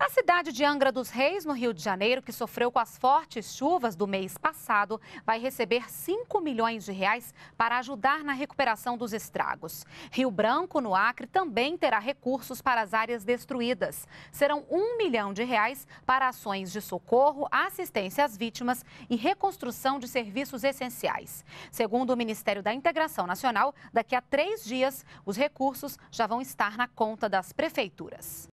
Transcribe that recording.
A cidade de Angra dos Reis, no Rio de Janeiro, que sofreu com as fortes chuvas do mês passado, vai receber 5 milhões de reais para ajudar na recuperação dos estragos. Rio Branco, no Acre, também terá recursos para as áreas destruídas. Serão 1 milhão de reais para ações de socorro, assistência às vítimas e reconstrução de serviços essenciais. Segundo o Ministério da Integração Nacional, daqui a três dias, os recursos já vão estar na conta das prefeituras.